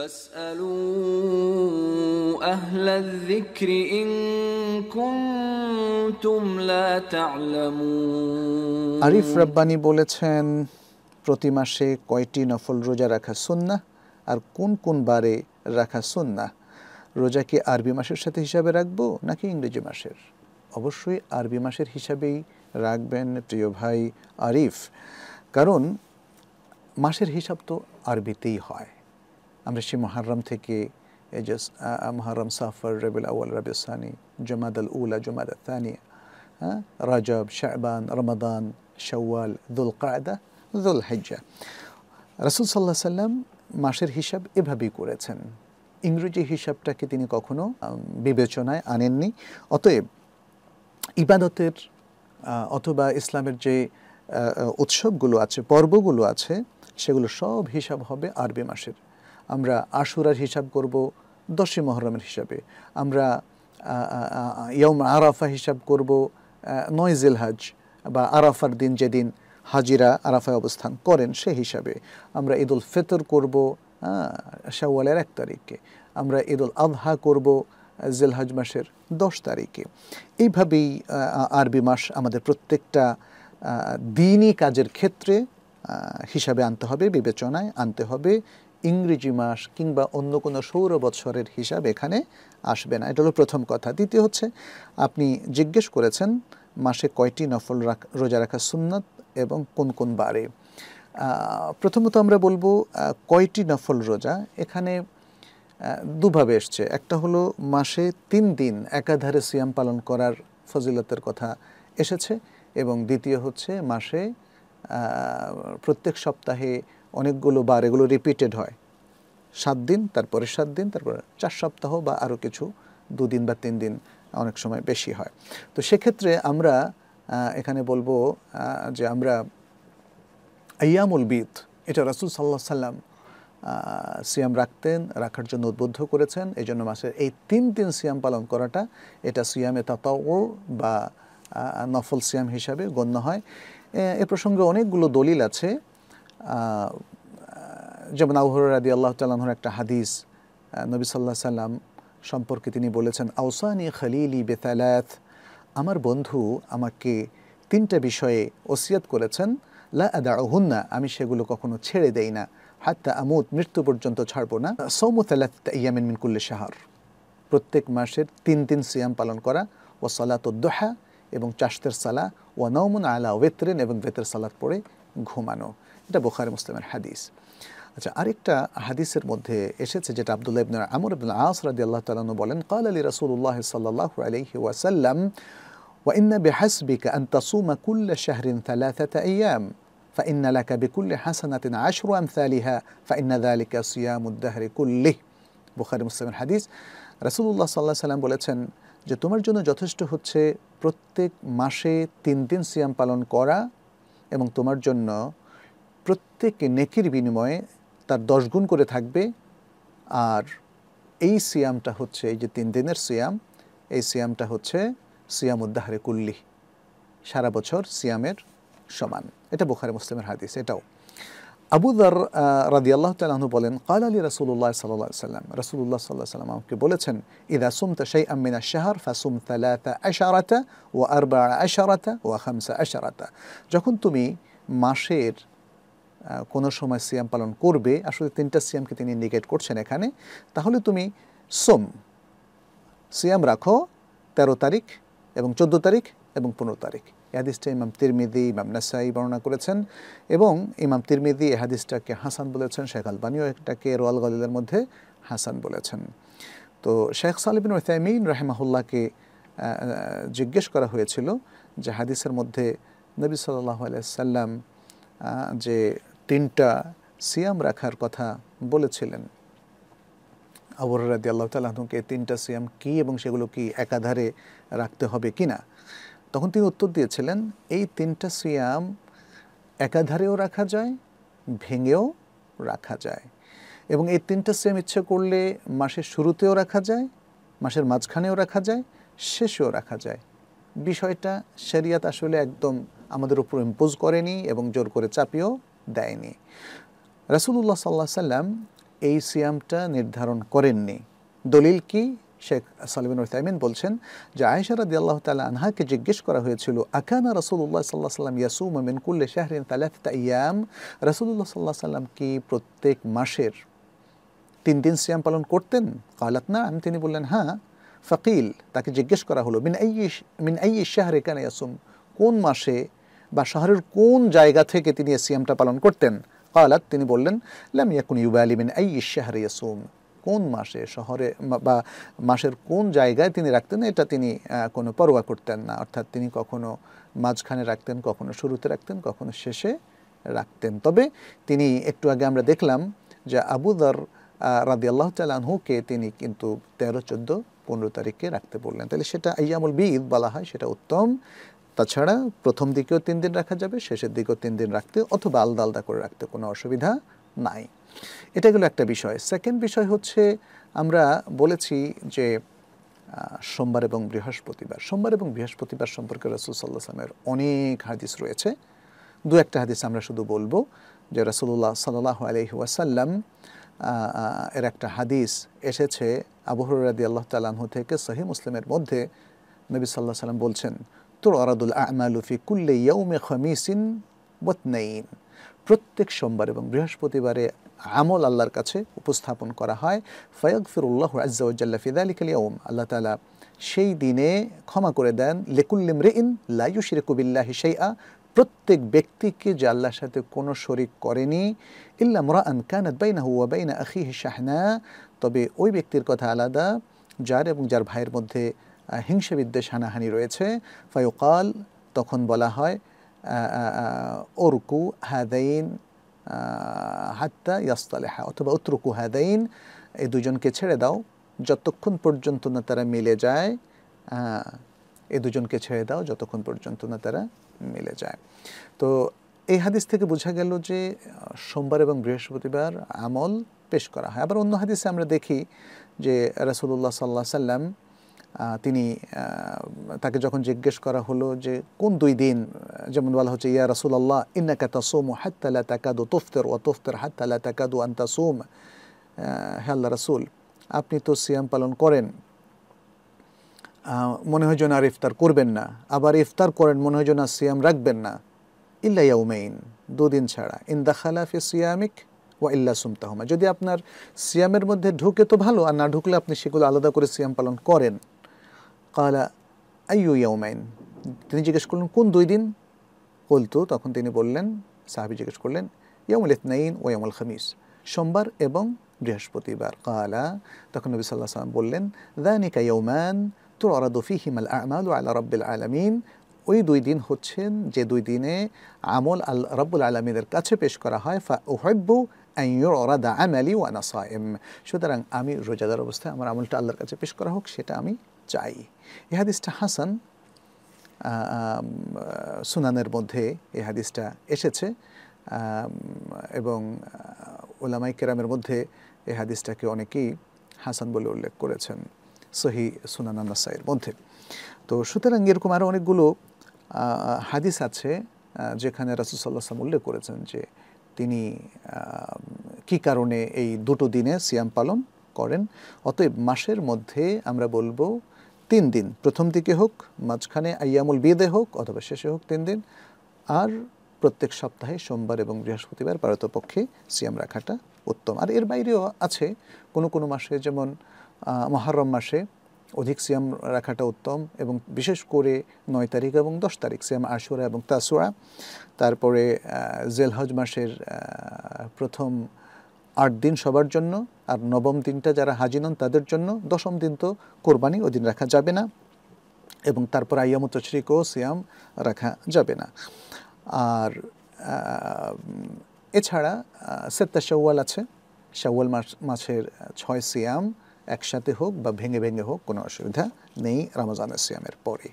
আরিফ রব্বানি বলেছেন প্রতি মাসে কয়টি নফল রোজা রাখা সুন্না আর কোন কোন বারে রাখা সুন্না রোজা কি আরবি মাসের সাথে হিসাবে রাখবো নাকি ইংরেজি মাসের অবশ্যই আরবি মাসের হিসাবেই রাখবেন প্রিয় ভাই আরিফ কারণ মাসের হিসাব তো আরবিতেই হয় আমরা সেই মহারম থেকে মহারম সাফর রবিল আউল রবিসানি জমাদ আল উলা জমাদ হ্যাঁ রাজব শাহবান রমাদান শাওয়াল দুল কায়দা দুল হাজ্জা রসুল সাল্লাহ সাল্লাম মাসের হিসাব এভাবেই করেছেন ইংরেজি হিসাবটাকে তিনি কখনো বিবেচনায় আনেননি অতএব ইবাদতের অথবা ইসলামের যে উৎসবগুলো আছে পর্বগুলো আছে সেগুলো সব হিসাব হবে আরবি মাসের আমরা আশুরার হিসাব করব দশে মহরমের হিসাবে আমরা ইয়ম আরাফা হিসাব করব নয় জিলহাজ বা আরাফার দিন যেদিন হাজিরা আরাফায় অবস্থান করেন সে হিসাবে আমরা ঈদ উল ফিতর করব শাওয়ালের এক তারিখে আমরা ঈদ উল আবহা করব জেলহাজ মাসের দশ তারিখে এইভাবেই আরবি মাস আমাদের প্রত্যেকটা দিনই কাজের ক্ষেত্রে হিসাবে আনতে হবে বিবেচনায় আনতে হবে ইংরেজি মাস কিংবা অন্য কোনো সৌর বৎসরের হিসাব এখানে আসবে না এটা হলো প্রথম কথা দ্বিতীয় হচ্ছে আপনি জিজ্ঞেস করেছেন মাসে কয়টি নফল রোজা রাখা সুন্নাত এবং কোন কোন বারে প্রথমত আমরা বলবো কয়টি নফল রোজা এখানে দুভাবে এসছে একটা হলো মাসে তিন দিন একাধারে সিয়াম পালন করার ফজিলতের কথা এসেছে এবং দ্বিতীয় হচ্ছে মাসে প্রত্যেক সপ্তাহে অনেকগুলো বার এগুলো রিপিটেড হয় সাত দিন তারপরে সাত দিন তারপরে চার সপ্তাহ বা আরও কিছু দুদিন বা তিন দিন অনেক সময় বেশি হয় তো সেক্ষেত্রে আমরা এখানে বলবো যে আমরা আয়ামুল বিদ এটা রাসুল সাল্লাহ সাল্লাম সিয়াম রাখতেন রাখার জন্য উদ্বুদ্ধ করেছেন এই জন্য মাসের এই তিন দিন সিয়াম পালন করাটা এটা সিয়ামে তাতাও বা নফল সিয়াম হিসাবে গণ্য হয় এ প্রসঙ্গে অনেকগুলো দলিল আছে যেমন আউহর রাদি আল্লাহ তাল্লাহর একটা হাদিস নবী সাল্লাহ সাল্লাম সম্পর্কে তিনি বলেছেন আউসানি খালিলি বেতালাত আমার বন্ধু আমাকে তিনটা বিষয়ে ওসিয়াত করেছেন লা আদাহুন্না আমি সেগুলো কখনো ছেড়ে দেই না হাত্তা আমুদ মৃত্যু পর্যন্ত ছাড়বো না সৌমুতালাত ইয়ামিন মিনকুল্লে শাহর প্রত্যেক মাসের তিন তিন সিয়াম পালন করা ও সালাত দোহা এবং চাষতের সালা ও নৌমুন আলা ওয়েতরেন এবং ভেতের সালাত পড়ে ঘুমানো এটা বোখারি মুসলিমের হাদিস আচ্ছা আরেকটা হাদিসের মধ্যে এসেছে যেটা আবদুল্লাহ ইবনে আমর ইবনে আস রাদিয়াল্লাহু তাআলা বলেন قال لرسول الله صلى الله عليه وسلم وإن بحسبك أن تصوم كل شهر ثلاثة أيام فإن لك بكل حسنة عشر أمثالها فإن ذلك صيام الدهر كله বুখারি মুসলিমের হাদিস রাসুল্লাহ সাল্লাহ সাল্লাম বলেছেন যে তোমার জন্য যথেষ্ট হচ্ছে প্রত্যেক মাসে তিন দিন সিয়াম পালন করা এবং তোমার জন্য প্রত্যেক নেকির বিনিময়ে তার দশ গুণ করে থাকবে আর এই সিয়ামটা হচ্ছে এই যে তিন দিনের সিয়াম এই সিয়ামটা হচ্ছে সিয়াম উদ্দাহারে কুল্লি সারা বছর সিয়ামের সমান এটা বোখারে মুসলিমের হাদিস এটাও আবুদার রাদি আল্লাহ তালু বলেন কাল আলী রাসুল্লাহ সাল্লাহ সাল্লাম রাসুল্লাহ সাল্লাহ সাল্লাম আমাকে বলেছেন ইদা তা শাহ আমিনা শাহর ফাসুম তালাতা আশারাতা ও আরবা আশারাতা ও খামসা আশারাতা যখন তুমি মাসের কোনো সময় সিয়াম পালন করবে আসলে তিনটা সিয়ামকে তিনি ইন্ডিকেট করছেন এখানে তাহলে তুমি সোম সিয়াম রাখো ১৩ তারিখ এবং ১৪ তারিখ এবং পনেরো তারিখ হাদিসটা ইমাম তিরমিদি ইমাম নাসাই বর্ণনা করেছেন এবং ইমাম তিরমিদি এ হাদিসটাকে হাসান বলেছেন শেখ আলবানিও একটাকে রোয়াল গলিদের মধ্যে হাসান বলেছেন তো শেখ সালিবিন ওসাইমিন রাহেমাহুল্লাহকে জিজ্ঞেস করা হয়েছিল যে হাদিসের মধ্যে নবী সাল্লাহ সাল্লাম যে তিনটা সিয়াম রাখার কথা বলেছিলেন আবর রাদি আল্লাহ তালকে তিনটা সিয়াম কি এবং সেগুলো কি একাধারে রাখতে হবে কি না তখন তিনি উত্তর দিয়েছিলেন এই তিনটা সিয়াম একাধারেও রাখা যায় ভেঙেও রাখা যায় এবং এই তিনটা সিয়াম ইচ্ছে করলে মাসের শুরুতেও রাখা যায় মাসের মাঝখানেও রাখা যায় শেষেও রাখা যায় বিষয়টা শেরিয়াত আসলে একদম আমাদের উপর ইম্পোজ করেনি এবং জোর করে চাপিয়েও দেয়নি রসুল্লাহ সাল্লাহ সাল্লাম এই সিয়ামটা নির্ধারণ করেননি দলিল কি শেখ সালমিন ওসাইমিন বলছেন যে আয়েশা দি আল্লাহ তালা আনহাকে জিজ্ঞেস করা হয়েছিল আকানা রসুল্লাহ সাল্লাহ সাল্লাম ইয়াসুম মিন কুল্লে শাহরিন তালাফতা ইয়াম রসুল্লাহ সাল্লাহ সাল্লাম কি প্রত্যেক মাসের তিন দিন সিয়াম পালন করতেন কালাত না আমি তিনি বললেন হ্যাঁ ফকিল তাকে জিজ্ঞেস করা হলো মিন আই মিন আই শাহরে কেন ইয়াসুম কোন মাসে বা শহরের কোন জায়গা থেকে তিনি সিএমটা পালন করতেন কালাত তিনি বললেন লাম ইয়াকুন ইউবালিমিন এই ইশাহারে ইয়াসুম কোন মাসে শহরে বা মাসের কোন জায়গায় তিনি রাখতেন এটা তিনি কোনো পরোয়া করতেন না অর্থাৎ তিনি কখনো মাঝখানে রাখতেন কখনো শুরুতে রাখতেন কখনো শেষে রাখতেন তবে তিনি একটু আগে আমরা দেখলাম যে আবুদার রাদি আল্লাহ তালাহুকে তিনি কিন্তু তেরো চোদ্দো পনেরো তারিখে রাখতে বললেন তাহলে সেটা আইয়ামুল বিদ বলা হয় সেটা উত্তম তাছাড়া প্রথম দিকেও তিন দিন রাখা যাবে শেষের দিকেও তিন দিন রাখতে অথবা আলাদা আলাদা করে রাখতে কোনো অসুবিধা নাই এটা গেল একটা বিষয় সেকেন্ড বিষয় হচ্ছে আমরা বলেছি যে সোমবার এবং বৃহস্পতিবার সোমবার এবং বৃহস্পতিবার সম্পর্কে রসুল সাল্লাহ অনেক হাদিস রয়েছে দু একটা হাদিস আমরা শুধু বলবো যে রসুল্লাহ সাল্লাহ আলহি ওয়াসাল্লাম এর একটা হাদিস এসেছে আবহরাদি আল্লাহ তালাহ থেকে সহি মুসলিমের মধ্যে নবী সাল্লাহ সাল্লাম বলছেন তুরাদুল আমালুফি কুল্লে ইয়ৌমে খমিসিন বতনাইন প্রত্যেক সোমবার এবং বৃহস্পতিবারে আমল আল্লাহর কাছে উপস্থাপন করা হয় ফয়গ ফিরুল্লাহ আজ্জাউজ্জাল্লা ফিদালিক ওম আল্লাহ তালা সেই দিনে ক্ষমা করে দেন লেকুল্লিম রে ইন লাইউ শিরকুবিল্লাহ আ প্রত্যেক ব্যক্তিকে যে আল্লাহর সাথে কোনো শরিক করেনি ইল্লা মোরা আনকানাত বাইনা হুয়া বাইনা আখি শাহনা তবে ওই ব্যক্তির কথা আলাদা যার এবং যার ভাইয়ের মধ্যে হিংসা বিদ্বেষ হানাহানি রয়েছে ফায়ুকাল তখন বলা হয় ওরকু হাদাইন হাত্তা ইয়াস্তালেহা অথবা উতরুকু হাদাইন এই দুজনকে ছেড়ে দাও যতক্ষণ পর্যন্ত না তারা মিলে যায় এই দুজনকে ছেড়ে দাও যতক্ষণ পর্যন্ত না তারা মিলে যায় তো এই হাদিস থেকে বোঝা গেল যে সোমবার এবং বৃহস্পতিবার আমল পেশ করা হয় আবার অন্য হাদিসে আমরা দেখি যে রাসুল্লাহ সাল্লাহ সাল্লাম তিনি তাকে যখন জিজ্ঞেস করা হলো যে কোন দুই দিন যেমন বলা হচ্ছে ইয়া রাসুল আল্লাহ সোম ও হাত্তালা তাকাদু তোফতের ও তোফতের হাত্তালা তাকাদু আন্তাসোম সোম আল্লাহ রাসুল আপনি তো সিয়াম পালন করেন মনে হয় যেন আর ইফতার করবেন না আবার ইফতার করেন মনে হয় যেন আর সিয়াম রাখবেন না ইল্লা ইয়াউমেইন দুদিন ছাড়া ইন দা ফি সিয়ামিক ওয়া ইল্লা সুমতাহমা যদি আপনার সিয়ামের মধ্যে ঢুকে তো ভালো আর না ঢুকলে আপনি সেগুলো আলাদা করে সিয়াম পালন করেন قال أي يومين تنجي জিজ্ঞেস করলেন কোন দুই দিন قلت তখন তিনি صاحبي সাহাবী জিজ্ঞেস يوم الاثنين ويوم الخميس شمبر ابن এবং বৃহস্পতিবার قال صلى الله عليه وسلم بولن ذانك يومان تعرض فيهما الأعمال على رب العالمين ওই দুই দিন হচ্ছেন যে দুই দিনে আমল আল রব্বুল আলামিনের কাছে পেশ করা হয় فأحبه أن يعرض عملي وأنا صائم شو درن أمي رجادار أبوستي أمر عملت الله كاتش بيشكره هوك شيتا أمي চাই এ হাদিসটা হাসান সুনানের মধ্যে এ হাদিসটা এসেছে এবং ওলামাই কেরামের মধ্যে এ হাদিসটাকে অনেকেই হাসান বলে উল্লেখ করেছেন সহি সুনান সাহের মধ্যে তো সুতরাং এরকম আরও অনেকগুলো হাদিস আছে যেখানে রাসুসাল্লাহ উল্লেখ করেছেন যে তিনি কি কারণে এই দুটো দিনে সিয়াম পালন করেন অতএব মাসের মধ্যে আমরা বলবো তিন দিন প্রথম দিকে হোক মাঝখানে আইয়ামুল বিদে হোক অথবা শেষে হোক তিন দিন আর প্রত্যেক সপ্তাহে সোমবার এবং বৃহস্পতিবার পারতপক্ষে সিয়াম রাখাটা উত্তম আর এর বাইরেও আছে কোনো কোনো মাসে যেমন মহরম মাসে অধিক সিয়াম রাখাটা উত্তম এবং বিশেষ করে নয় তারিখ এবং দশ তারিখ সিয়াম আশুরা এবং তাসুরা তারপরে জেলহজ মাসের প্রথম আট দিন সবার জন্য আর নবম দিনটা যারা হাজি নন তাদের জন্য দশম দিন তো কোরবানি ওই দিন রাখা যাবে না এবং তারপর আয়ামু কো সিয়াম রাখা যাবে না আর এছাড়া সেত্তা শাওয়াল আছে শাওয়াল মাস মাসের ছয় সিয়াম একসাথে হোক বা ভেঙে ভেঙে হোক কোনো অসুবিধা নেই রামাজানের সিয়ামের পরে